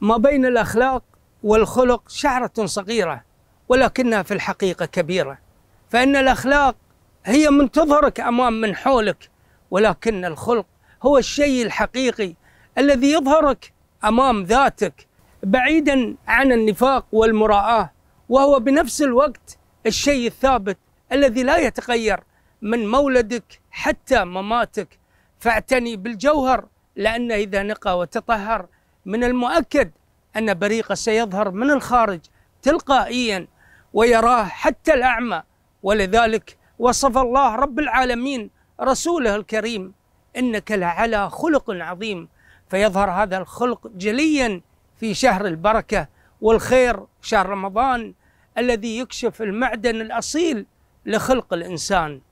ما بين الأخلاق والخلق شعرة صغيرة ولكنها في الحقيقة كبيرة فإن الأخلاق هي من تظهرك أمام من حولك ولكن الخلق هو الشيء الحقيقي الذي يظهرك أمام ذاتك بعيدا عن النفاق والمراءة وهو بنفس الوقت الشيء الثابت الذي لا يتغير من مولدك حتى مماتك فاعتني بالجوهر لأنه إذا نقى وتطهر من المؤكد أن بريقة سيظهر من الخارج تلقائيا ويراه حتى الأعمى ولذلك وصف الله رب العالمين رسوله الكريم إنك لعلى خلق عظيم فيظهر هذا الخلق جليا في شهر البركة والخير شهر رمضان الذي يكشف المعدن الأصيل لخلق الإنسان